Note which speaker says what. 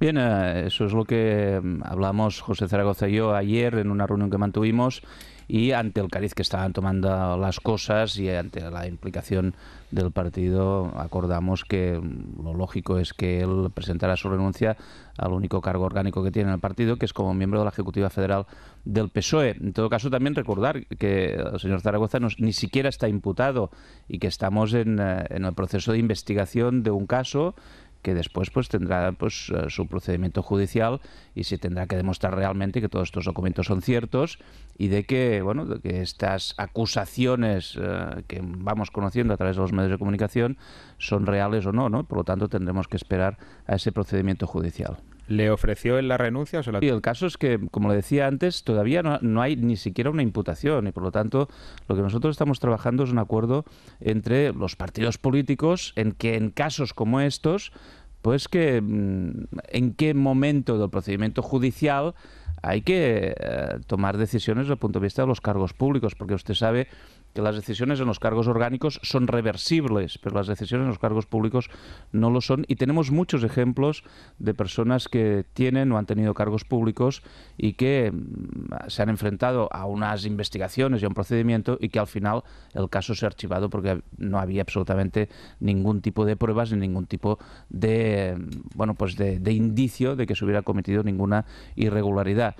Speaker 1: Bien, eh, eso es lo que mm, hablamos José Zaragoza y yo ayer en una reunión que mantuvimos y ante el cariz que estaban tomando las cosas y ante la implicación del partido acordamos que mm, lo lógico es que él presentara su renuncia al único cargo orgánico que tiene en el partido, que es como miembro de la Ejecutiva Federal del PSOE. En todo caso, también recordar que el señor Zaragoza no, ni siquiera está imputado y que estamos en eh, el proceso de investigación de un caso que después pues tendrá pues eh, su procedimiento judicial y se tendrá que demostrar realmente que todos estos documentos son ciertos y de que bueno que estas acusaciones eh, que vamos conociendo a través de los medios de comunicación son reales o no no por lo tanto tendremos que esperar a ese procedimiento judicial ¿Le ofreció en la renuncia o se la... Y el caso es que, como le decía antes, todavía no, hay ni siquiera una imputación y por lo tanto lo que nosotros estamos trabajando es un acuerdo entre los partidos políticos en que en casos como estos, pues que mm, en qué momento del procedimiento judicial hay que eh, tomar decisiones desde el punto de vista de los cargos públicos, porque usted sabe que las decisiones en los cargos orgánicos son reversibles, pero las decisiones en los cargos públicos no lo son. Y tenemos muchos ejemplos de personas que tienen o han tenido cargos públicos y que mm, se han enfrentado a unas investigaciones y a un procedimiento y que al final el caso se ha archivado porque no había absolutamente ningún tipo de pruebas ni ningún tipo de mm, bueno pues de, de indicio de que se hubiera cometido ninguna irregularidad.